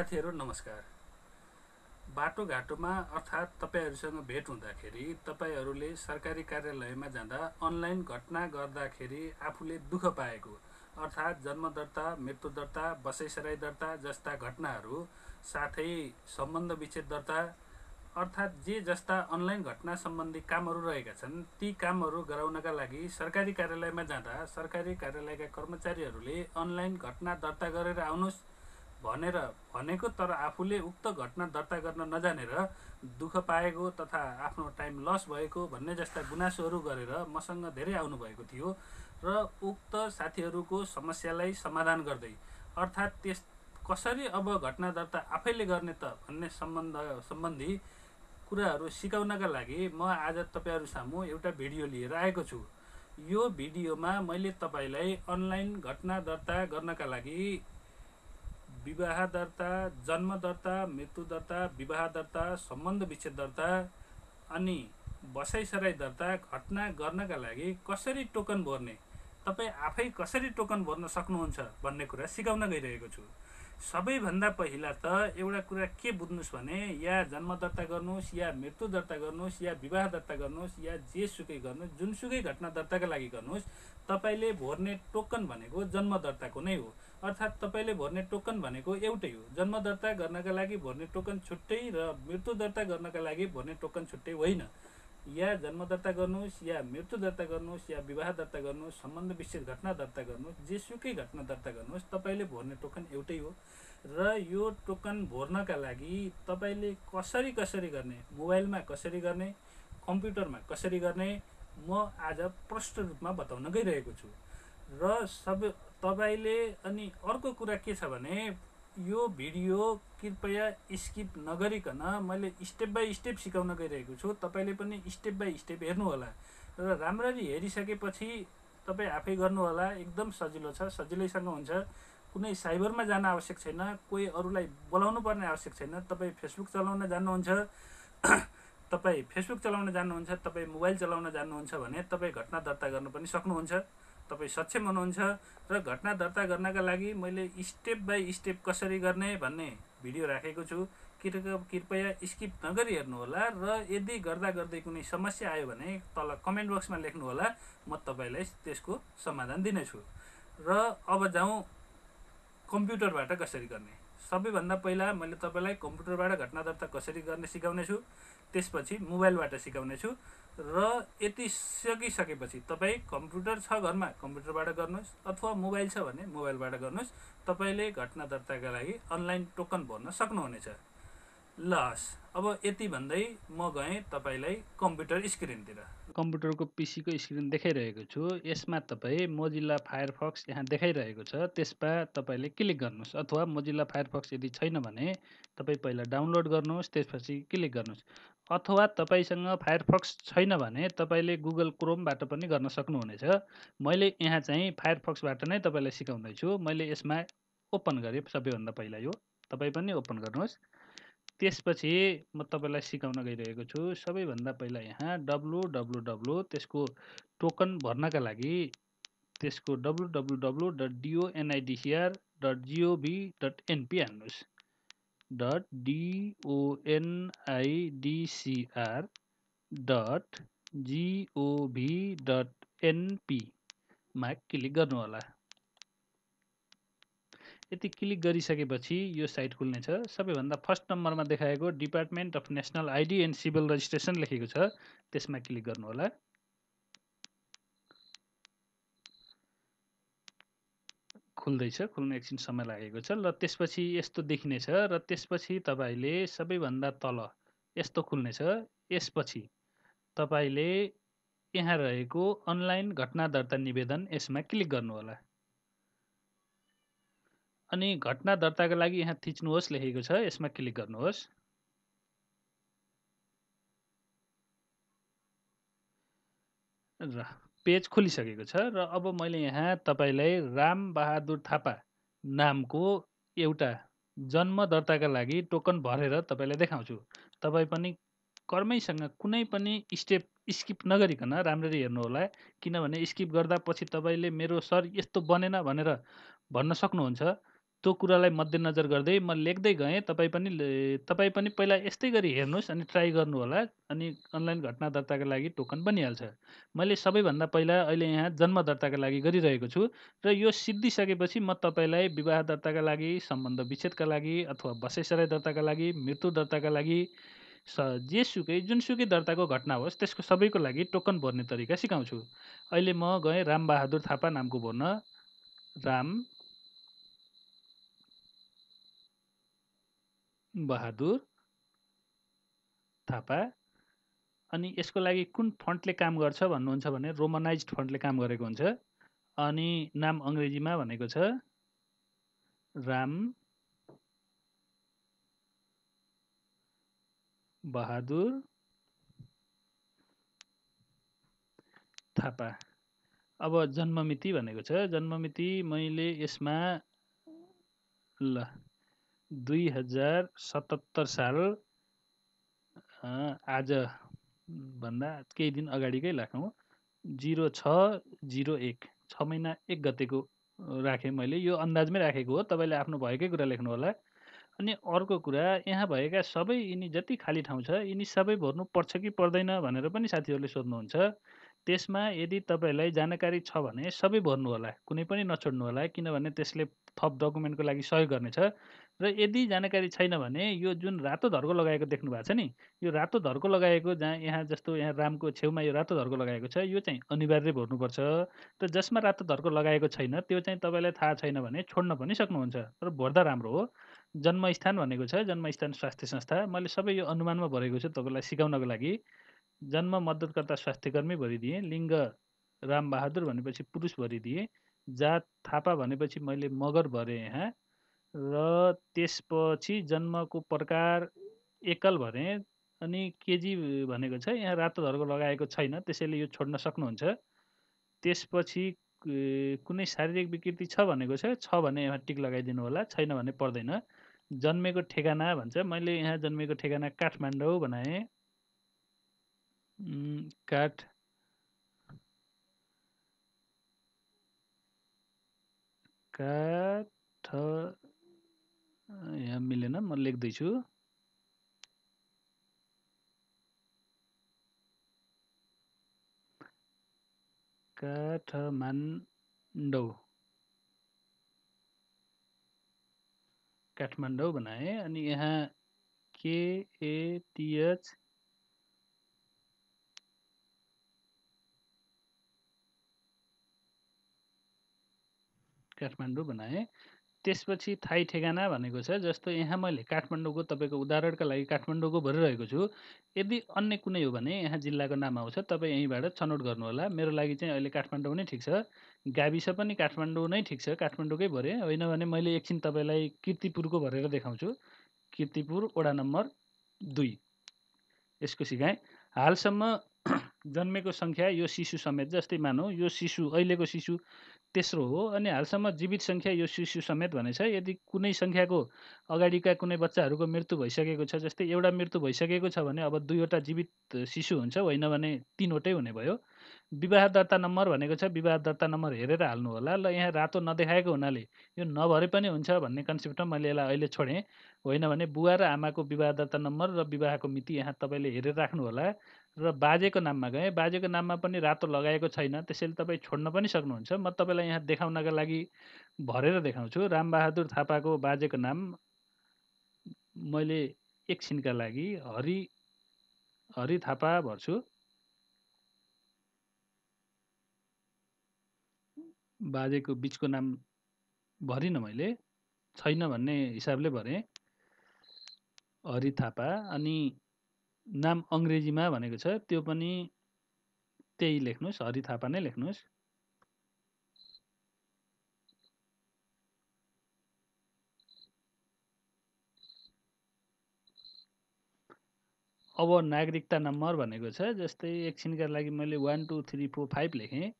साथीहरू नमस्कार बाटोघाटोमा अर्थात् तपाईँहरूसँग भेट हुँदाखेरि तपाईँहरूले सरकारी कार्यालयमा जाँदा अनलाइन घटना गर्दाखेरि आफूले दुःख पाएको अर्थात् जन्म दर्ता मृत्यु दर्ता बसाइसराई दर्ता जस्ता घटनाहरू साथै सम्बन्ध विच्छेद दर्ता अर्थात् जे जस्ता अनलाइन घटना सम्बन्धी कामहरू रहेका छन् ती कामहरू गराउनका लागि सरकारी कार्यालयमा जाँदा सरकारी कार्यालयका कर्मचारीहरूले अनलाइन घटना दर्ता गरेर आउनुहोस् भनेर भनेको तर आफूले उक्त घटना दर्ता गर्न नजानेर दुःख पाएको तथा आफ्नो टाइम लस भएको भन्ने जस्ता गुनासोहरू गरेर मसँग धेरै आउनुभएको थियो र उक्त साथीहरूको समस्यालाई समाधान गर्दै अर्थात् त्यस कसरी अब घटना दर्ता आफैले गर्ने त भन्ने सम्बन्ध सम्बन्धी कुराहरू सिकाउनका लागि म आज तपाईँहरू सामु एउटा भिडियो लिएर आएको छु यो भिडियोमा मैले तपाईँलाई अनलाइन घटना दर्ता गर्नका लागि विवाह दर्ता जन्म दर्ता मृत्यु दर्ता विवाह दर्ता सम्बन्ध विच्छेद दर्ता अनि बसाइसराई दर्ता घटना गर्नका लागि कसरी टोकन भर्ने तपाईँ आफै कसरी टोकन भर्न सक्नुहुन्छ भन्ने कुरा सिकाउन गइरहेको छु सबैभन्दा पहिला त एउटा कुरा के बुझ्नुहोस् भने या जन्म दर्ता गर्नुहोस् या मृत्यु दर्ता गर्नुहोस् या विवाह दर्ता गर्नुहोस् या जेसुकै गर्नुहोस् जुनसुकै घटना दर्ताका लागि गर्नुहोस् तपाईँले भर्ने टोकन भनेको जन्म दर्ताको नै हो अर्थात् तपाईँले भर्ने टोकन भनेको एउटै हो जन्म दर्ता गर्नका लागि भर्ने टोकन छुट्टै र मृत्यु दर्ता गर्नका लागि भर्ने टोकन छुट्टै होइन या जन्म दर्ता गर्नुहोस् या मृत्यु दर्ता गर्नुहोस् या विवाह दर्ता गर्नुहोस् सम्बन्ध विशेष घटना दर्ता गर्नुहोस् जेसुकै घटना दर्ता गर्नुहोस् तपाईँले भर्ने टोकन एउटै हो र यो टोकन भर्नका लागि तपाईँले कसरी कसरी गर्ने मोबाइलमा कसरी गर्ने कम्प्युटरमा कसरी गर्ने म आज प्रष्ट रूपमा बताउन गइरहेको छु र सब तपाईँले अनि अर्को कुरा के छ भने यो भिडियो कृपया स्किप नगरिकन मैले स्टेप बाई स्टेप सिकाउन गइरहेको छु तपाईँले पनि स्टेप बाई स्टेप हेर्नुहोला र राम्ररी हेरिसकेपछि तपाईँ आफै गर्नुहोला एकदम सजिलो छ सजिलैसँग हुन्छ कुनै साइबरमा जान आवश्यक छैन कोही अरूलाई बोलाउनु पर्ने आवश्यक छैन तपाईँ फेसबुक चलाउन जान्नुहुन्छ तपाईँ फेसबुक चलाउन जान्नुहुन्छ तपाईँ मोबाइल चलाउन जान्नुहुन्छ भने तपाईँ घटना दर्ता गर्न पनि सक्नुहुन्छ तपाईँ सक्षम हुनुहुन्छ र घटना दर्ता गर्नका लागि मैले स्टेप बाई स्टेप कसरी गर्ने भन्ने भिडियो राखेको छु कृपया कृपया स्किप नगरी हेर्नुहोला र यदि गर्दा गर्दै कुनै समस्या आयो भने तल कमेन्ट बक्समा लेख्नुहोला म तपाईँलाई त्यसको समाधान दिनेछु र अब जाउँ कम्प्युटरबाट कसरी गर्ने सबैभन्दा पहिला मैले तपाईँलाई कम्प्युटरबाट घटना दर्ता कसरी गर्ने सिकाउनेछु त्यसपछि मोबाइलबाट सिकाउनेछु र यति सकिसकेपछि तपाईँ कम्प्युटर छ घरमा कम्प्युटरबाट गर्नुहोस् अथवा मोबाइल छ भने मोबाइलबाट गर्नुहोस् तपाईँले घटना दर्ताका लागि अनलाइन टोकन भर्न सक्नुहुनेछ ल अब यति भन्दै म गएँ तपाईँलाई कम्प्युटर स्क्रिनतिर कम्प्युटरको पिसीको स्क्रिन देखाइरहेको छु यसमा तपाईँ मोजिल्ला फायरफक्स यहाँ देखाइरहेको छ त्यसमा तपाईँले क्लिक गर्नुहोस् अथवा मोजिल्ला फायरफक्स यदि छैन भने तपाईँ पहिला डाउनलोड गर्नुहोस् त्यसपछि क्लिक गर्नुहोस् अथवा तपाईँसँग फायरफक्स छैन भने तपाईँले गुगल क्रोमबाट पनि गर्न सक्नुहुनेछ मैले यहाँ चाहिँ फायरफक्सबाट नै तपाईँलाई सिकाउँदैछु मैले यसमा ओपन गरेँ सबैभन्दा पहिला यो तपाईँ पनि ओपन गर्नुहोस् त्यसपछि म तपाईँलाई सिकाउन गइरहेको छु सबैभन्दा पहिला यहाँ डब्लु डब्लु डब्लु त्यसको टोकन भर्नका लागि त्यसको W W W dot DONIDCR dot GOV dot NP हाल्नुहोस् dot DONIDCR dot GOV dot एनपीमा क्लिक गर्नुहोला यति क्लिक गरिसकेपछि यो साइट खुल्नेछ सबैभन्दा फर्स्ट नम्बरमा देखाएको department of national ID and civil registration लेखेको छ त्यसमा क्लिक गर्नुहोला खुल्दैछ खुल्नु एकछिन समय लागेको छ र त्यसपछि यस्तो देखिनेछ र त्यसपछि तपाईँले सबैभन्दा तल यस्तो खुल्नेछ यसपछि तपाईँले यहाँ रहेको अनलाइन घटना दर्ता निवेदन यसमा क्लिक गर्नुहोला अनि घटना दर्ताका लागि यहाँ थिच्नुहोस् लेखेको छ यसमा क्लिक गर्नुहोस् र पेज खोलिसकेको छ र अब मैले यहाँ तपाईँलाई रामबहादुर थापा नामको एउटा जन्म दर्ताका लागि टोकन भरेर तपाईँलाई देखाउँछु तपाईँ पनि कर्मैसँग कुनै पनि स्टेप स्किप नगरिकन राम्ररी हेर्नुहोला किनभने स्किप गर्दा पछि तपाईँले मेरो सर यस्तो बनेन भनेर भन्न सक्नुहुन्छ त्यो कुरालाई मध्यनजर गर्दै म लेख्दै गएँ तपाईँ पनि तपाईँ पनि पहिला यस्तै गरी हेर्नुहोस् अनि ट्राई गर्नुहोला अनि अनलाइन घटना दर्ताको लागि टोकन बनिहाल्छ मैले सबैभन्दा पहिला अहिले यहाँ जन्म दर्ताका लागि गरिरहेको छु र यो सिद्धिसकेपछि म तपाईँलाई विवाह दर्ताका लागि सम्बन्ध विच्छेदका लागि अथवा बसेसराय दर्ताका लागि मृत्यु दर्ताका लागि स जेसुकै जुनसुकै दर्ताको घटना होस् त्यसको सबैको लागि टोकन भर्ने तरिका सिकाउँछु अहिले म गएँ रामबहादुर थापा नामको भर्न राम बहादुर थापा अनि यसको लागि कुन फन्डले काम गर्छ भन्नुहुन्छ भने रोमनाइज फन्डले काम गरेको हुन्छ अनि नाम अङ्ग्रेजीमा भनेको छ राम बहादुर थापा अब जन्ममिति भनेको छ जन्ममिति मैले यसमा ल दुई हजार सतहत्तर साल आजभन्दा केही दिन अगाडिकै राखौँ जिरो छ जिरो एक छ महिना एक गतेको राखेँ मैले यो अन्दाजमै राखेको हो तपाईँले आफ्नो भएकै कुरा लेख्नु होला अनि अर्को कुरा यहाँ भएका सबै यिनी जति खाली ठाउँ छ यिनी सबै भर्नु पर्छ कि पर्दैन भनेर पनि साथीहरूले सोध्नुहुन्छ त्यसमा यदि तपाईँहरूलाई जानकारी छ भने सबै भर्नुहोला कुनै पनि नछोड्नुहोला किनभने त्यसले थप डकुमेन्टको लागि सहयोग गर्नेछ र यदि जानकारी छैन भने यो जुन रातो धर्को लगाएको देख्नु भएको छ नि यो रातो धर्को लगाएको जहाँ यहाँ जस्तो यहाँ रामको छेउमा यो रातो धर्को लगाएको छ यो चाहिँ अनिवार्य भर्नुपर्छ र जसमा रातो धर्को लगाएको छैन त्यो चाहिँ तपाईँलाई थाहा छैन भने छोड्न पनि सक्नुहुन्छ तर भर्दा राम्रो हो जन्मस्थान भनेको छ जन्मस्थान स्वास्थ्य संस्था मैले सबै यो अनुमानमा भरेको छु तपाईँलाई सिकाउनको लागि जन्म मद्दतकर्ता स्वास्थ्यकर्मी भरिदिए लिङ्ग रामबहादुर भनेपछि पुरुष भरिदिए जात थापा भनेपछि मैले मगर भरे यहाँ र त्यसपछि जन्मको प्रकार एकल भरे अनि केजी भनेको छ यहाँ रातो धर्को लगाएको छैन त्यसैले यो छोड्न सक्नुहुन्छ त्यसपछि कुनै शारीरिक विकृति छ भनेको छ छ भने यहाँ टिक लगाइदिनु होला छैन भने पर्दैन जन्मेको ठेगाना भन्छ मैले यहाँ जन्मेको ठेगाना काठमाडौँ बनाएँ Mm, cut काठ uh, यहाँ मिलेन म लेख्दैछु काठमाडौँ काठमाडौँ बनाएँ अनि यहाँ केएटिएच काठमाडौँ बनाएँ त्यसपछि थाई ठेगाना भनेको छ जस्तो यहाँ मैले काठमाडौँको तपाईँको उदाहरणका लागि काठमाडौँको भरिरहेको छु यदि अन्य कुनै हो भने यहाँ जिल्लाको नाम आउँछ तपाईँ यहीँबाट छनौट गर्नुहोला मेरो लागि चाहिँ अहिले काठमाडौँ नै ठिक छ गाविस पनि काठमाडौँ नै ठिक छ काठमाडौँकै भरे होइन भने मैले एकछिन तपाईँलाई किर्तिपुरको भरेर देखाउँछु किर्तिपुर वडा नम्बर दुई यसको सिकाएँ हालसम्म जन्मेको सङ्ख्या यो शिशु समेत जस्तै मानौँ यो शिशु अहिलेको शिशु तेस्रो हो अनि हालसम्म जीवित सङ्ख्या यो शिशु समेत भनेछ यदि कुनै सङ्ख्याको अगाडिका कुनै बच्चाहरूको मृत्यु भइसकेको छ जस्तै एउटा मृत्यु भइसकेको छ भने अब दुईवटा जीवित शिशु हुन्छ होइन भने तिनवटै हुने भयो विवाह दर्ता नम्बर भनेको छ विवाह दर्ता नम्बर हेरेर हाल्नु होला ल यहाँ रातो नदेखाएको हुनाले यो नभरे पनि हुन्छ भन्ने कन्सेप्टमा मैले यसलाई अहिले छोडेँ होइन भने बुवा र आमाको विवाह दर्ता नम्बर र विवाहको मिति यहाँ तपाईँले हेरेर राख्नु होला र बाजेको नाममा गएँ बाजेको नाममा पनि रातो लगाएको छैन त्यसैले तपाईँ छोड्न पनि सक्नुहुन्छ म तपाईँलाई यहाँ देखाउनका लागि भरेर देखाउँछु रामबहादुर थापाको बाजेको नाम मैले एकछिनका लागि हरि हरि थापा भर्छु बाजेको बिचको नाम भरिनँ मैले छैन भन्ने हिसाबले भरेँ हरि थापा अनि नाम अङ्ग्रेजीमा भनेको छ त्यो पनि त्यही लेख्नुहोस् हरि थापा नै लेख्नुहोस् अब नागरिकता नम्बर भनेको छ जस्तै एकछिनका लागि मैले one two three four five लेखेँ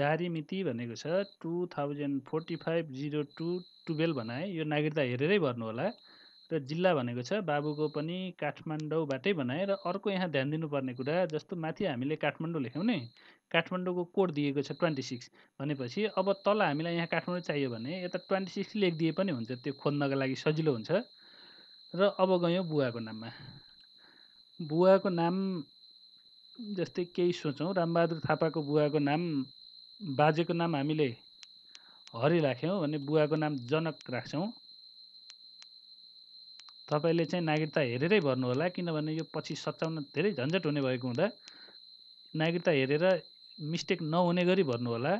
जारी मिति भनेको छ two thousand forty five zero two twelve बनाएँ यो नागरिकता हेरेरै भर्नु होला र जिल्ला भनेको छ बाबुको पनि काठमाडौँबाटै बनाएँ र अर्को यहाँ ध्यान दिनुपर्ने कुरा जस्तो माथि हामीले काठमाडौँ लेख्यौँ नि काठमाडौँको कोड दिएको छ ट्वेन्टी सिक्स भनेपछि अब तल हामीलाई यहाँ काठमाडौँ चाहियो भने यता ट्वेन्टी सिक्स लेखिदिए पनि हुन्छ त्यो खोज्नको लागि सजिलो हुन्छ र अब गयौँ बुवाको नाममा बुवाको नाम जस्तै केही सोचौँ रामबहादुर थापाको बुवाको नाम बाजेको नाम हामीले हरि राख्यौँ भने बुवाको नाम जनक राख्छौँ तपाईँले चाहिँ नागरिकता हेरेरै होला किनभने यो पछि सच्याउन धेरै झन्झट हुने भएको हुँदा नागरिकता हेरेर मिस्टेक नहुने गरी होला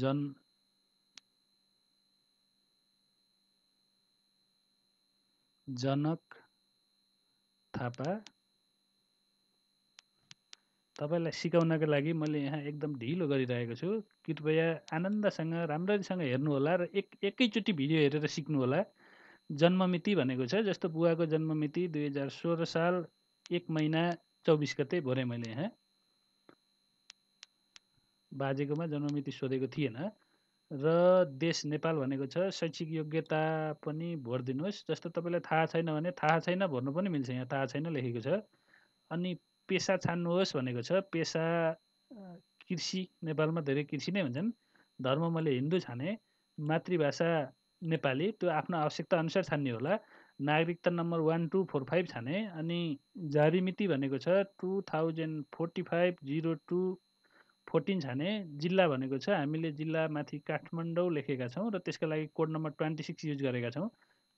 जन जनक थापा तपाईँलाई सिकाउनको लागि मैले यहाँ एकदम ढिलो गरिरहेको छु। कृपया आनन्दसँग राम्ररीसँग हेर्नुहोला र एक एकैचोटि भिडियो हेरेर सिक्नुहोला। जन्ममिति भनेको छ जस्तो बुवाको जन्ममिति सोह्र साल एक महिना चौबिस गते भरे मैले यहाँ। बाजेकोमा जन्ममिति सोधेको थिएन र देश नेपाल भनेको छ शैक्षिक योग्यता पनि भरिदिनुहोस् जस्तो तपाईँलाई थाहा छैन भने थाहा छैन भर्नु पनि मिल्छ यहाँ थाहा छैन लेखेको छ। अनि पेसा छान्नुहोस् भनेको छ पेसा कृषि नेपालमा धेरै कृषि नै हुन्छन् धर्म मैले हिन्दू छाने मातृभाषा नेपाली त्यो आफ्नो आवश्यकता अनुसार छान्ने होला नागरिकता number one two four five छाने अनि जारी मिति भनेको छ two thousand forty five zero two fourteen छाने जिल्ला भनेको छ हामीले जिल्लामाथि काठमाडौँ लेखेका छौँ र त्यसको लागि code number twenty six use गरेका छौँ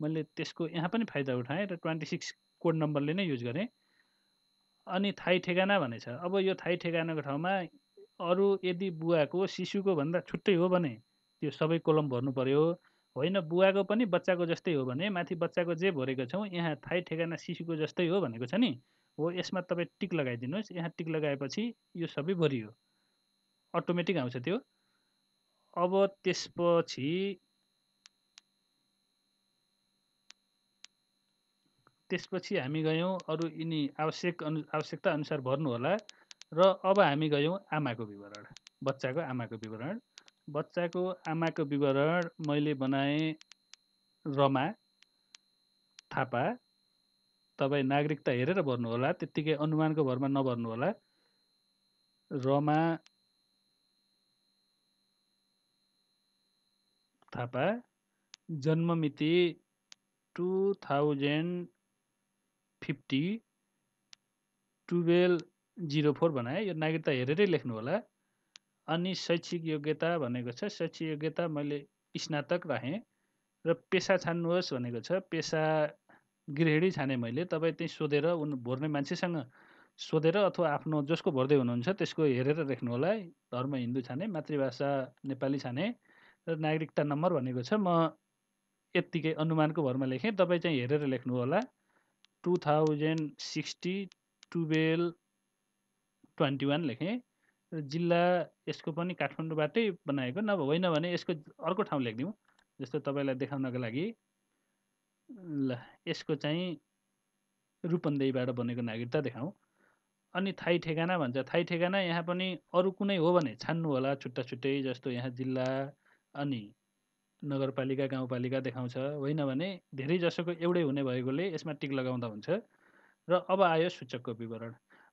मैले त्यसको यहाँ पनि फाइदा उठाएँ र ट्वेन्टी सिक्स कोड नम्बरले नै युज गरेँ अनि थाई ठेगाना भनेछ अब यो थाई ठेगानाको ठाउँमा अरू यदि बुवाको शिशुको भन्दा छुट्टै हो भने त्यो सबै कोलम भर्नु पर्यो होइन बुवाको पनि बच्चाको जस्तै हो भने माथि बच्चाको जे भरेको छौँ यहाँ थाई ठेगाना शिशुको जस्तै हो भनेको छ नि हो यसमा तपाईँ टिक लगाइदिनुहोस् यहाँ टिक लगाएपछि यो सबै भरियो अटोमेटिक आउँछ त्यो अब त्यसपछि त्यसपछि हामी गयौँ अरू यिनी आवश्यक अनु आवश्यकता अनुसार भर्नु होला र अब हामी गयौँ आमाको विवरण बच्चाको आमाको विवरण बच्चाको आमाको विवरण मैले बनाएँ रमा थापा तपाईँ नागरिकता हेरेर भर्नु होला त्यत्तिकै अनुमानको भरमा नभर्नु होला रमा थापा जन्ममिति two thousand fifty twelve zero four बनाएँ यो नागरिकता हेरेरै लेख्नु होला अनि शैक्षिक योग्यता भनेको छ शैक्षिक योग्यता मैले स्नातक राखेँ र पेसा छान्नुहोस् भनेको छ पेसा गृहिणी छाने मैले तपाईँ त्यहीँ सोधेर उन भर्ने मान्छेसँग सोधेर अथवा आफ्नो जसको भर्दै हुनुहुन्छ त्यसको हेरेर लेख्नु होला धर्म हिन्दू छाने मातृभाषा नेपाली छाने र नागरिकता नम्बर भनेको छ म यत्तिकै अनुमानको भरमा लेखेँ तपाईँ चाहिँ हेरेर लेख्नु होला two thousand sixty twelve twenty one लेखेँ जिल्ला यसको पनि काठमाडौँबाटै बनाएको नभए होइन भने यसको अर्को ठाउँ लेखिदिउँ जस्तो तपाईँलाई देखाउनको लागि ल यसको चाहिँ रूपन्देहीबाट बनेको नागरिकता देखाउँ अनि थाई ठेगाना भन्छ थाई ठेगाना यहाँ पनि अरू कुनै हो भने छान्नु होला छुट्टा छुट्टै जस्तो यहाँ जिल्ला अनि नगरपालिका गाउँपालिका देखाउँछ होइन भने धेरै जसोको एउटै हुने भएकोले यसमा टिक लगाउँदा हुन्छ र अब आयो सूचकको विवरण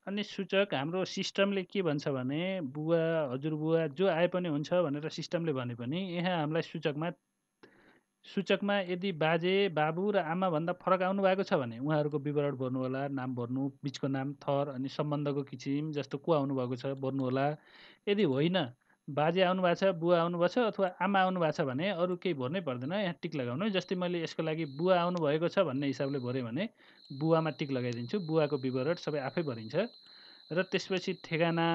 अनि सूचक हाम्रो सिस्टमले के भन्छ भने बुवा हजुरबुवा जो आए पनि हुन्छ भनेर सिस्टमले भने पनि यहाँ हामीलाई सूचकमा सूचकमा यदि बाजे बाबु र आमाभन्दा फरक आउनु भएको छ भने उहाँहरूको विवरण भर्नु होला नाम भर्नु बिचको नाम थर अनि सम्बन्धको किसिम जस्तो को आउनुभएको छ भर्नु होला यदि होइन बाजे आउनु भएको छ बुवा आउनुभएको छ अथवा आमा आउनु भएको छ भने अरू केही भर्नै पर्दैन यहाँ टिक लगाउनु जस्तै मैले यसको लागि बुवा आउनुभएको छ भन्ने हिसाबले भरेँ भने बुवामा टिक लगाइदिन्छु बुवाको विवरण सबै आफै भरिन्छ र त्यसपछि ठेगाना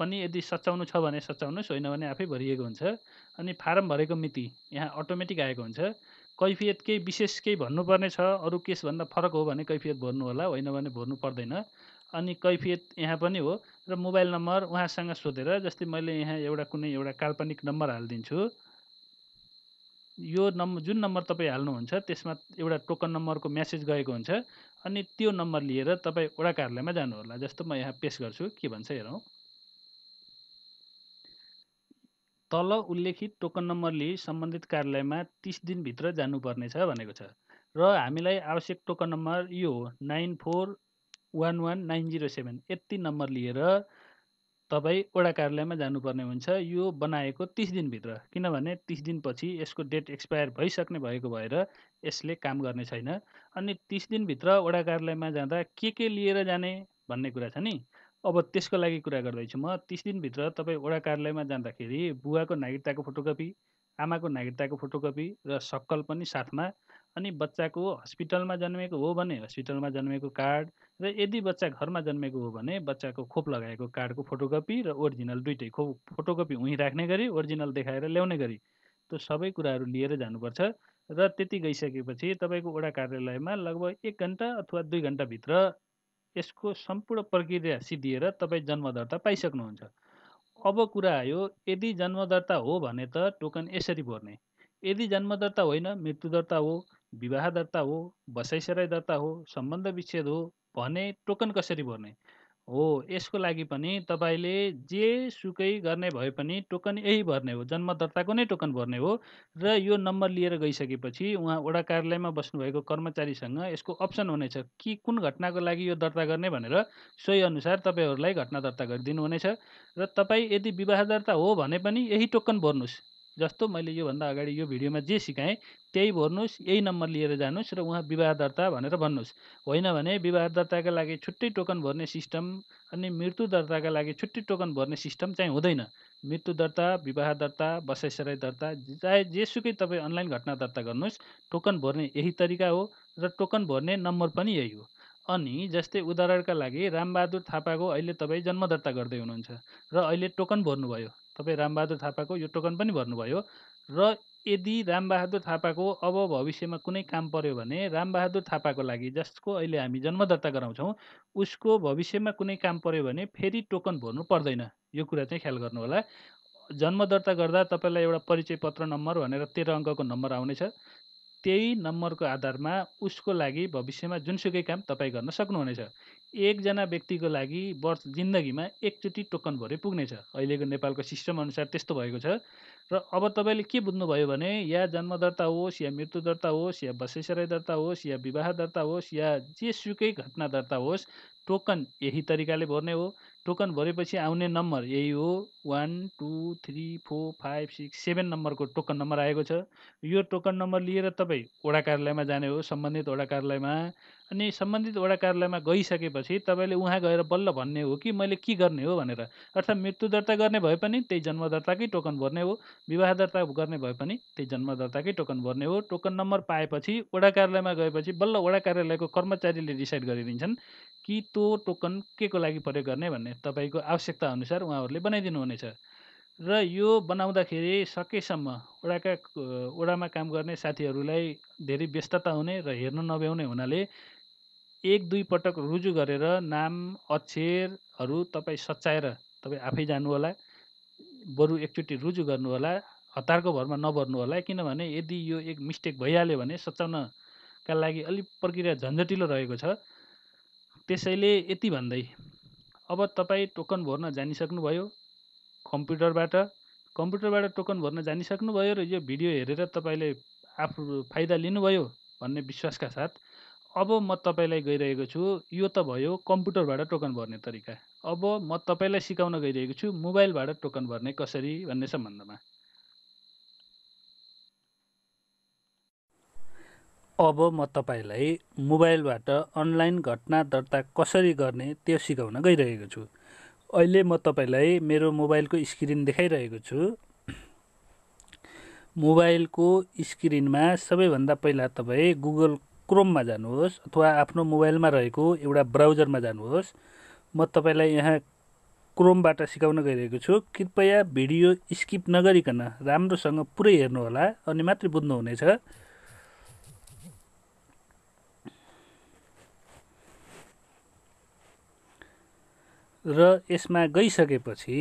पनि यदि सचाउनु छ भने सचाउनुहोस् होइन भने आफै भरिएको हुन्छ अनि फारम भरेको मिति यहाँ अटोमेटिक आएको हुन्छ कैफियत केही विशेष केही भन्नुपर्ने छ अरू केसभन्दा फरक हो भने कैफियत भर्नु होला होइन भने भर्नु पर्दैन अनि कैफियत यहाँ पनि हो र मोबाइल नम्बर उहाँसँग सोधेर जस्तै मैले यहाँ एउटा कुनै एउटा काल्पनिक नम्बर हालिदिन्छु यो नम्बर जुन नम्बर तपाईँ हाल्नुहुन्छ त्यसमा एउटा टोकन नम्बरको म्यासेज गएको हुन्छ अनि त्यो नम्बर लिएर तपाईँ वडा कार्यालयमा जानुहोला जस्तो म यहाँ पेस गर्छु के भन्छ हेरौँ तल उल्लेखित टोकन नम्बर लिई सम्बन्धित कार्यालयमा तिस दिनभित्र जानुपर्नेछ भनेको छ र हामीलाई आवश्यक टोकन नम्बर यो हो nine four one one nine zero seven यति नम्बर लिएर तपाईँ वडा कार्यालयमा जानुपर्ने हुन्छ यो बनाएको तिस दिनभित्र किनभने तिस दिनपछि यसको डेट एक्सपायर भइसक्ने भएको भएर यसले काम गर्ने छैन अनि तिस दिनभित्र वडा कार्यालयमा जाँदा के के लिएर जाने भन्ने कुरा छ नि अब त्यसको लागि कुरा गर्दैछु म तिस दिनभित्र तपाईँ वडा कार्यालयमा जाँदाखेरि बुवाको नागरिकताको फोटोकपी आमाको नागरिकताको फोटोकपी र सक्कल पनि साथमा अनि बच्चाको हस्पिटलमा जन्मेको हो भने हस्पिटलमा जन्मेको कार्ड र यदि बच्चा घरमा जन्मेको हो भने बच्चाको खोप लगाएको कार्डको फोटोकपी र ओरिजिनल दुइटै खोप फोटोकपी उहीँ राख्ने गरी ओरिजिनल देखाएर ल्याउने गरी त्यो सबै कुराहरू लिएर जानुपर्छ र त्यति गइसकेपछि तपाईँको वडा कार्यालयमा लगभग एक घन्टा अथवा दुई घन्टाभित्र यसको सम्पूर्ण प्रक्रिया सिद्धिएर तपाईँ जन्म दर्ता पाइसक्नुहुन्छ अब कुरा आयो यदि जन्म दर्ता हो भने त टोकन यसरी भर्ने यदि जन्म दर्ता होइन मृत्यु दर्ता हो विवाह दर्ता हो बसाइसराई दर्ता हो सम्बन्ध विच्छेद हो भने टोकन कसरी भर्ने हो यसको लागि पनि तपाईँले जे सुकै गर्ने भए पनि टोकन यही भर्ने हो जन्म दर्ताको नै टोकन भर्ने हो र यो नम्बर लिएर गइसकेपछि उहाँ वडा कार्यालयमा बस्नुभएको कर्मचारीसँग यसको अप्सन हुनेछ कि कुन घटनाको लागि यो दर्ता गर्ने भनेर सोही अनुसार तपाईँहरूलाई घटना दर्ता गरिदिनु हुनेछ र तपाईँ यदि विवाह दर्ता हो भने पनि यही टोकन भर्नुहोस् जस्तो मैले योभन्दा अगाडि यो भिडियोमा जे सिकाएँ त्यही भर्नुहोस् यही नम्बर लिएर जानुहोस् र उहाँ विवाह दर्ता भनेर भन्नुहोस् होइन भने विवाह दर्ताका लागि छुट्टै टोकन भर्ने सिस्टम अनि मृत्यु दर्ताका लागि छुट्टै टोकन भर्ने सिस्टम चाहिँ हुँदैन मृत्यु दर्ता विवाह दर्ता बसाइसराई दर्ता चाहे जेसुकै तपाईँ अनलाइन घटना दर्ता गर्नुहोस् टोकन भर्ने यही तरिका हो र टोकन भर्ने नम्बर पनि यही हो अनि जस्तै उदाहरणका लागि रामबहादुर थापाको अहिले तपाईँ जन्म दर्ता गर्दै हुनुहुन्छ र अहिले टोकन भर्नुभयो तपाईँ रामबहादुर थापाको यो टोकन पनि भर्नुभयो र यदि रामबहादुर थापाको अब भविष्यमा कुनै काम पर्यो भने रामबहादुर थापाको लागि जसको अहिले हामी जन्म दर्ता गराउँछौँ उसको भविष्यमा कुनै काम पर्यो भने फेरि टोकन भर्नु पर्दैन यो कुरा चाहिँ ख्याल गर्नुहोला जन्म दर्ता गर्दा तपाईँलाई एउटा परिचय पत्र नम्बर भनेर तेह्र अङ्कको नम्बर आउनेछ त्यही नम्बरको आधारमा उसको लागि भविष्यमा जुनसुकै काम तपाईँ गर्न सक्नुहुनेछ एकजना व्यक्तिको लागि वर्ष जिन्दगीमा एकचोटि टोकन भरे पुग्नेछ अहिलेको नेपालको सिस्टम अनुसार त्यस्तो भएको छ र अब तपाईँले के बुझ्नुभयो भने या जन्म दर्ता होस् या मृत्यु दर्ता होस् या बसेसराय दर्ता होस् या विवाह दर्ता होस् या जेसुकै घटना दर्ता होस् टोकन यही तरिकाले भर्ने हो टोकन भरेपछि आउने नम्बर यही हो one two three four five six seven नम्बरको टोकन नम्बर आएको छ यो टोकन नम्बर लिएर तपाईँ वडा कार्यालयमा जाने हो सम्बन्धित वडा कार्यालयमा अनि सम्बन्धित वडा कार्यालयमा गइसकेपछि तपाईँले उहाँ गएर बल्ल भन्ने हो कि मैले के गर्ने हो भनेर अर्थात् मृत्यु दर्ता गर्ने भए पनि त्यही जन्म दर्ताकै टोकन भर्ने हो विवाह दर्ता गर्ने भए पनि त्यही जन्म दर्ताकै टोकन भर्ने हो टोकन नम्बर पाएपछि वडा कार्यालयमा गएपछि बल्ल वडा कार्यालयको कर्मचारीले डिसाइड गरिदिन्छन् कि त्यो टोकन के को लागि प्रयोग गर्ने भन्ने तपाईँको आवश्यकताअनुसार उहाँहरूले बनाइदिनुहुनेछ र यो बनाउँदाखेरि सकेसम्म वडाका वडामा काम गर्ने साथीहरूलाई धेरै व्यस्तता हुने र हेर्न नभ्याउने हुनाले एक दुई पटक रुजु गरेर नाम अक्षरहरू तपाईँ सच्याएर तपाईँ आफै जानुहोला बरु एकचोटि रुजु गर्नुहोला हतारको भरमा नभर्नु होला किनभने यदि यो एक मिस्टेक भइहाल्यो भने सचाउनका लागि अलिक प्रक्रिया झन्झटिलो रहेको छ त्यसैले यति भन्दै अब तपाईँ टोकन भर्न जानिसक्नुभयो कम्प्युटरबाट कम्प्युटरबाट टोकन भर्न जानिसक्नुभयो र यो भिडियो हेरेर तपाईँले आफू फाइदा लिनुभयो भन्ने विश्वासका साथ अब म तपाईँलाई गइरहेको छु यो त भयो कम्प्युटरबाट टोकन भर्ने तरिका अब म तपाईँलाई सिकाउन गइरहेको छु मोबाइलबाट टोकन भर्ने कसरी भन्ने सम्बन्धमा अब म तपाईँलाई मोबाइलबाट अनलाइन घटना दर्ता कसरी गर्ने त्यो सिकाउन गइरहेको छु अहिले म तपाईँलाई मेरो मोबाइलको स्क्रिन देखाइरहेको छु मोबाइलको स्क्रिनमा सबैभन्दा पहिला तपाईँ गुगल क्रोममा जानुहोस् अथवा आफ्नो मोबाइलमा रहेको एउटा ब्राउजरमा जानुहोस् म तपाईँलाई यहाँ क्रोमबाट सिकाउन गइरहेको छु कृपया भिडियो स्किप नगरिकन राम्रोसँग पुरै हेर्नुहोला अनि मात्रै बुझ्नुहुनेछ र यसमा गइसकेपछि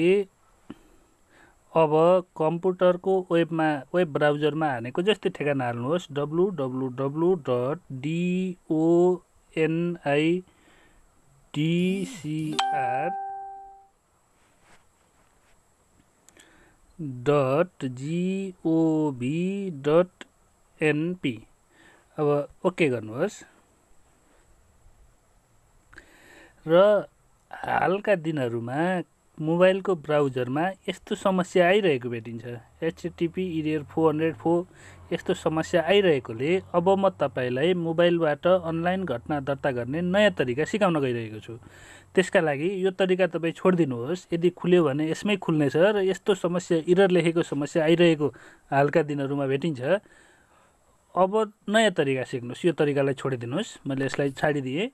अब कम्प्युटरको वेबमा वेब ब्राउजरमा हानेको जस्तै ठेगाना हाल्नुहोस् W W W dot DONIDCR dot GOV dot NP अब ओके गर्नुहोस् र हालका दिनहरूमा मोबाइलको ब्राउजरमा यस्तो समस्या आइरहेको भेटिन्छ HTTP error e four hundred four यस्तो समस्या आइरहेकोले अब म तपाईँलाई मोबाइलबाट अनलाइन घटना दर्ता गर्ने नयाँ तरिका सिकाउन गइरहेको छु त्यसका लागि यो तरिका तपाईँ छोडिदिनुहोस् यदि खुल्यो भने यसमै खुल्नेछ र यस्तो समस्या इरर लेखेको समस्या आइरहेको हालका दिनहरूमा भेटिन्छ अब नयाँ तरिका सिक्नुहोस् यो तरिकालाई छोडिदिनुहोस् मैले यसलाई छाडिदिएँ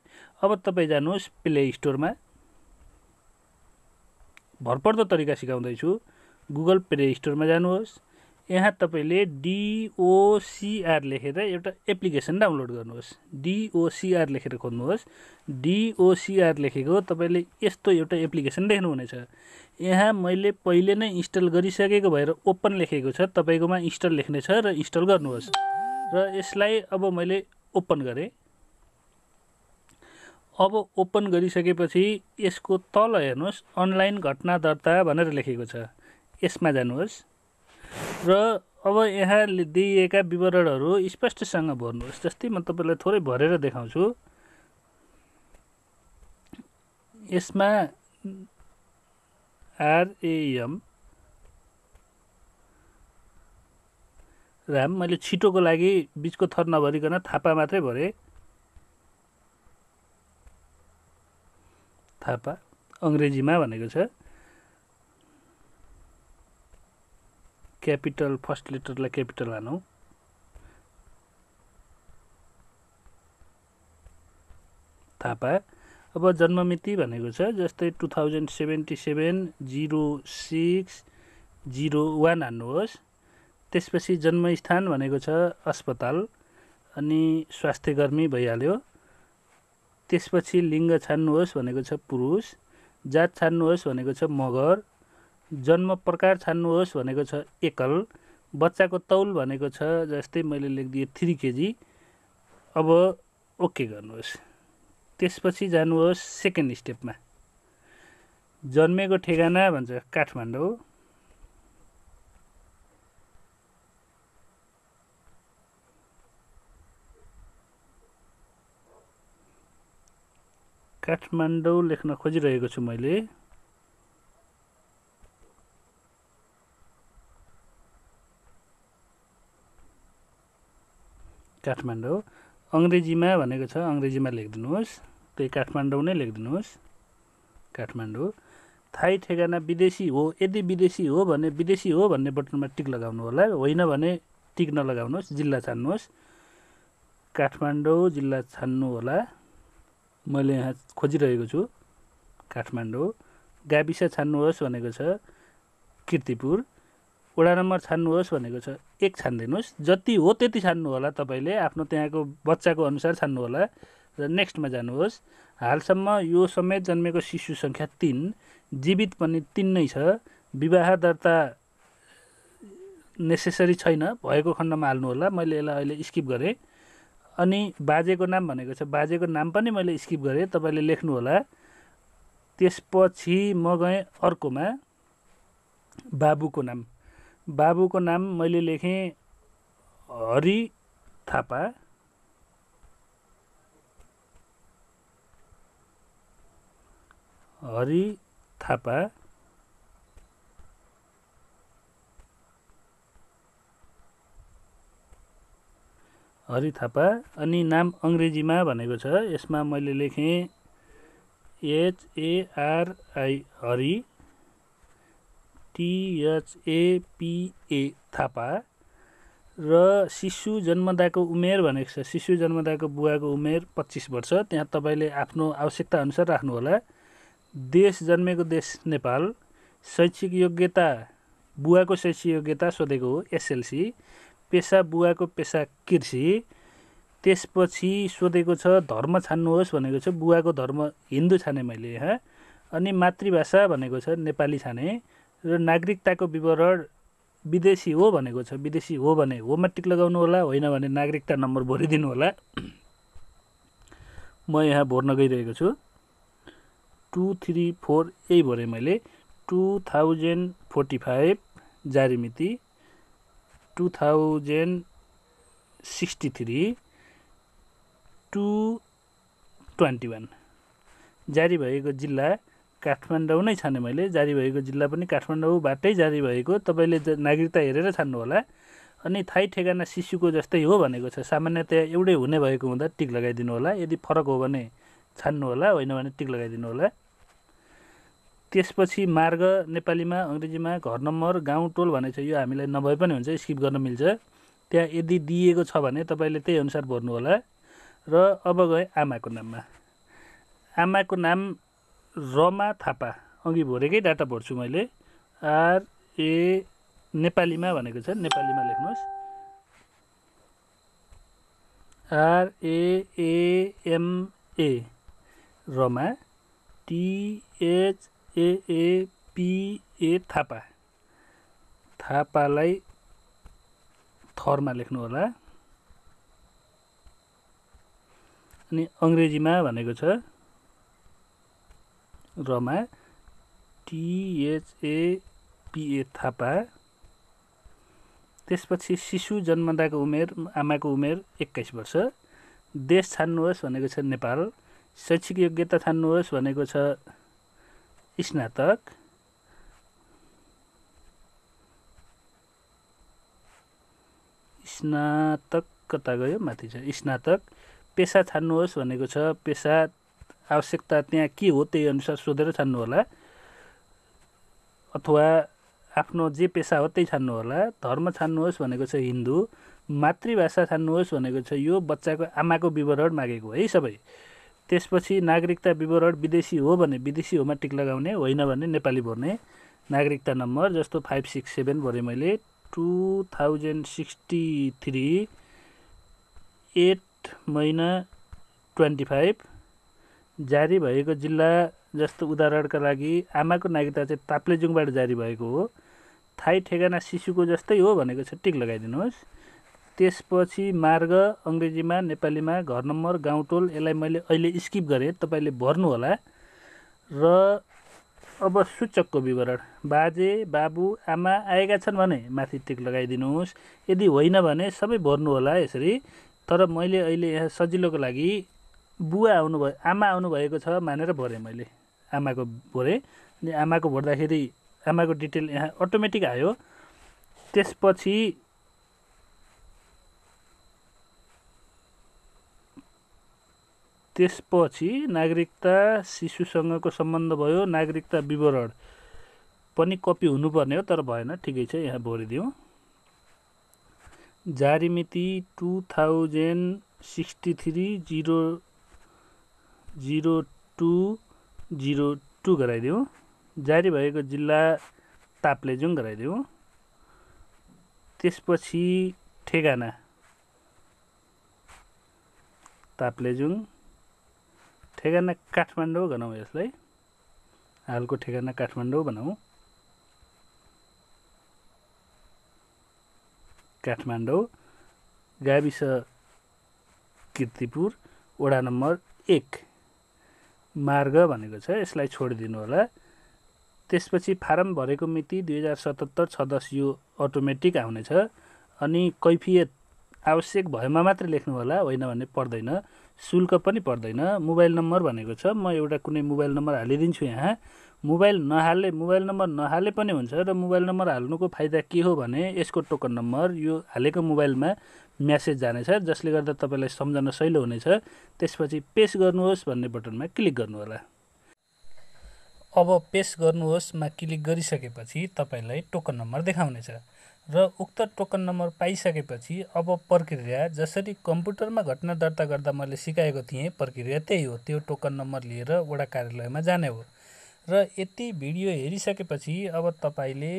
अब तपाईँ जानुहोस् प्ले स्टोरमा भरपर्दो तरिका सिकाउँदैछु गुगल प्ले स्टोरमा जानुहोस् यहाँ तपाईँले डिओसिआर लेखेर एउटा एप्लिकेसन डाउनलोड गर्नुहोस् डिओसिआर लेखेर खोज्नुहोस् डिओसिआर लेखेको तपाईँले यस्तो एउटा एप्लिकेसन देख्नुहुनेछ यहाँ मैले पहिले नै इन्स्टल गरिसकेको भएर ओपन लेखेको छ तपाईँकोमा इन्स्टल लेख्नेछ र इन्स्टल गर्नुहोस् र यसलाई अब मैले ओपन गरेँ अब ओपन गरिसकेपछि यसको तल हेर्नुहोस् अनलाइन घटना दर्ता भनेर लेखेको छ यसमा जानुहोस् र अब यहाँ दिइएका विवरणहरू स्पष्टसँग भर्नुहोस् जस्तै म तपाईँलाई थोरै भरेर देखाउँछु यसमा आरएएम राम मैले छिटोको लागि बिचको थर नभरिकन थापा मात्रै भरेँ थापा अङ्ग्रेजीमा भनेको छ क्यापिटल फर्स्ट लेटरलाई क्यापिटल हानौँ थापा अब जन्ममिति भनेको छ जस्तै two thousand seventy seven zero six zero one हान्नुहोस् त्यसपछि जन्मस्थान भनेको छ अस्पताल अनि स्वास्थ्यकर्मी भइहाल्यो त्यसपछि लिङ्ग छान्नुहोस् भनेको छ पुरुष जात छान्नुहोस् भनेको छ मगर जन्म प्रकार छान्नुहोस् भनेको छ एकल बच्चाको तौल भनेको छ जस्तै मैले लेखिदिएँ थ्री केजी अब ओके गर्नुहोस् त्यसपछि जानुहोस् सेकेन्ड स्टेपमा जन्मेको ठेगाना भन्छ काठमाडौँ काठमाडौँ लेख्न खोजिरहेको छु मैले काठमाडौँ अङ्ग्रेजीमा भनेको छ अङ्ग्रेजीमा लेखिदिनुहोस् त्यही काठमाडौँ नै लेखिदिनुहोस् काठमाडौँ थाई ठेगाना विदेशी हो यदि विदेशी हो भने विदेशी हो भन्ने बटनमा टिक लगाउनु होला होइन भने टिक नलगाउनुहोस् जिल्ला छान्नुहोस् काठमाडौँ जिल्ला छान्नु होला मैले यहाँ खोजिरहेको छु काठमाडौँ गाविस छान्नुहोस् भनेको छ किर्तिपुर वडा नम्बर छान्नुहोस् भनेको छ एक छानिदिनुहोस् जति हो त्यति छान्नु होला तपाईँले आफ्नो त्यहाँको बच्चाको अनुसार छान्नु होला र नेक्स्टमा जानुहोस् हालसम्म यो समेत जन्मेको शिशु सङ्ख्या तिन जीवित पनि तिन नै छ विवाह दर्ता नेसेसरी छैन भएको खण्डमा हाल्नु होला मैले यसलाई अहिले स्किप गरेँ अनि बाजेको नाम भनेको छ बाजेको नाम पनि मैले स्किप गरेँ तपाईँले होला त्यसपछि म गएँ अर्कोमा बाबुको नाम बाबुको नाम मैले लेखेँ हरि थापा हरि थापा हरि थापा अनि नाम अङ्ग्रेजीमा भनेको छ यसमा मैले लेखेँ एचएआरआई हरि टिएचएपिए थापा र शिशु जन्मदाको उमेर भनेको छ शिशु जन्मदाको बुवाको उमेर पच्चिस वर्ष त्यहाँ तपाईँले आफ्नो आवश्यकताअनुसार राख्नुहोला देश जन्मेको देश नेपाल शैक्षिक योग्यता बुवाको शैक्षिक योग्यता सोधेको हो एसएलसी पेसा बुवाको पेसा कृषि त्यसपछि सोधेको छ धर्म छान्नुहोस् भनेको छ बुवाको धर्म हिन्दू छाने मैले यहाँ अनि मातृभाषा भनेको छ नेपाली छाने र नागरिकताको विवरण विदेशी हो भनेको छ विदेशी हो भने होमा टिक लगाउनु होला होइन भने नागरिकता नम्बर भरिदिनु होला म यहाँ भर्न गइरहेको छु टु थ्री फोर यही भरेँ मैले टु थाउजन्ड फोर्टी फाइभ जारी मिति two thousand sixty three two twenty one जारी भएको जिल्ला काठमाडौँ नै छाने मैले जारी भएको जिल्ला पनि काठमाडौँबाटै जारी भएको तपाईँले नागरिकता हेरेर छान्नु होला अनि थाई ठेगाना शिशुको जस्तै हो भनेको छ सामान्यतया एउटै हुने भएको हुँदा टिक लगाइदिनु होला यदि फरक हो भने छान्नु होला होइन भने टिक लगाइदिनु होला त्यसपछि मार्ग नेपालीमा अङ्ग्रेजीमा घर नम्बर गाउँ टोल भनेको छ यो हामीलाई नभए पनि हुन्छ स्किप गर्न मिल्छ त्यहाँ यदि दिएको छ भने तपाईँले त्यही अनुसार भर्नु होला र अब गए आमाको नाममा आमाको नाम रमा थापा अघि भोरेकै डाटा भर्छु मैले आर ए नेपालीमा भनेको छ नेपालीमा लेख्नुहोस् R A M A Rama T H A A P A Thapa थापालाई थरमा होला अनि अङ्ग्रेजीमा भनेको छ रमा टिएचएपिए थापा त्यसपछि शिशु जन्मदाको उमेर आमाको उमेर एक्काइस वर्ष देश छान्नुहोस् भनेको छ नेपाल शैक्षिक योग्यता छान्नुहोस् भनेको छ स्नातक स्नातक कता गयो माथि छ स्नातक पेसा छान्नुहोस् भनेको छ पेसा आवश्यकता त्यहाँ के हो त्यही अनुसार सोधेर छान्नु होला अथवा आफ्नो जे पेसा हो त्यही छान्नु होला धर्म छान्नुहोस् भनेको छ हिन्दू मातृभाषा छान्नुहोस् भनेको छ यो बच्चाको आमाको विवरण मागेको है सबै त्यसपछि नागरिकता विवरण विदेशी हो भने विदेशी होमा टिक लगाउने होइन भने नेपाली भर्ने नागरिकता नम्बर जस्तो फाइभ सिक्स सेभेन भरेँ मैले two thousand sixty three eight महिना ट्वेन्टी फाइभ जारी भएको जिल्ला जस्तो उदाहरणका लागि आमाको नागरिकता चाहिँ ताप्लेजुङबाट जारी भएको हो थाई ठेगाना शिशुको जस्तै हो भनेको छ टिक लगाइदिनुहोस् त्यसपछि मार्ग अङ्ग्रेजीमा नेपालीमा घर नम्बर गाउँ टोल यसलाई मैले अहिले स्किप गरेँ तपाईँले भर्नुहोला र अब सूचकको विवरण बाजे बाबु आमा आएका छन् भने माथि टिक लगाइदिनुहोस् यदि होइन भने सबै भर्नु होला यसरी तर मैले अहिले यहाँ सजिलोको लागि बुवा आउनुभयो आमा आउनुभएको छ मानेर भरेँ मैले आमाको भरेँ अनि आमाको भर्दाखेरि आमाको डिटेल यहाँ अटोमेटिक आयो त्यसपछि त्यसपछि नागरिकता शिशुसँगको सम्बन्ध भयो नागरिकता विवरण पनि कपी हुनुपर्ने हो तर भएन ठिकै छ यहाँ भरिदिउँ जारी मिति two thousand sixty three zero zero two zero two गराइदिउँ जारी भएको जिल्ला ताप्लेजुङ गराइदिउँ त्यसपछि ठेगाना ताप्लेजुङ ठेगाना काठमाडौँ भनौँ यसलाई हालको ठेगाना काठमाडौँ भनौँ काठमाडौँ गाविस किर्तिपुर वडा नम्बर एक मार्ग भनेको छ यसलाई छोडिदिनु होला त्यसपछि फारम भरेको मिति दुई हजार सतहत्तर छ दस यो अटोमेटिक आउनेछ अनि कैफियत आवश्यक भएमा मात्रै होला होइन भने पर्दैन शुल्क पनि पर्दैन मोबाइल नम्बर भनेको छ म एउटा कुनै मोबाइल नम्बर हालिदिन्छु यहाँ मोबाइल नहाले मोबाइल नम्बर नहाले पनि हुन्छ र मोबाइल नम्बर हाल्नुको फाइदा के हो भने यसको टोकन नम्बर यो हालेको मोबाइलमा म्यासेज जानेछ जसले गर्दा तपाईँलाई सम्झन सहिलो हुनेछ त्यसपछि पेस गर्नुहोस् भन्ने बटनमा क्लिक गर्नुहोला अब पेस गर्नुहोस् मा क्लिक गरिसकेपछि तपाईँलाई टोकन नम्बर देखाउनेछ र उक्त टोकन नम्बर पाइसकेपछि अब प्रक्रिया जसरी कम्प्युटरमा घटना दर्ता गर्दा मैले सिकाएको थिएँ प्रक्रिया त्यही हो त्यो टोकन नम्बर लिएर वडा कार्यालयमा जाने हो र यति भिडियो हेरिसकेपछि अब तपाईँले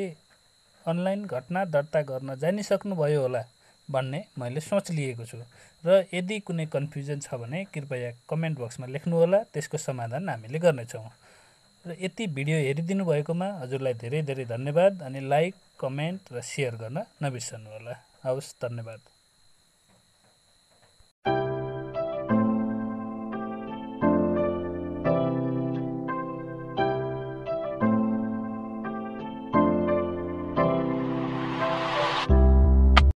अनलाइन घटना दर्ता गर्न जानिसक्नुभयो होला भन्ने मैले सोच लिएको छु र यदि कुनै कन्फ्युजन छ भने कृपया कमेन्ट बक्समा लेख्नुहोला त्यसको समाधान हामीले गर्नेछौँ र यति भिडियो हेरिदिनु भएकोमा हजुरलाई धेरै धेरै धन्यवाद अनि लाइक कमेन्ट र सेयर गर्न नबिर्सनु होला हवस् धन्यवाद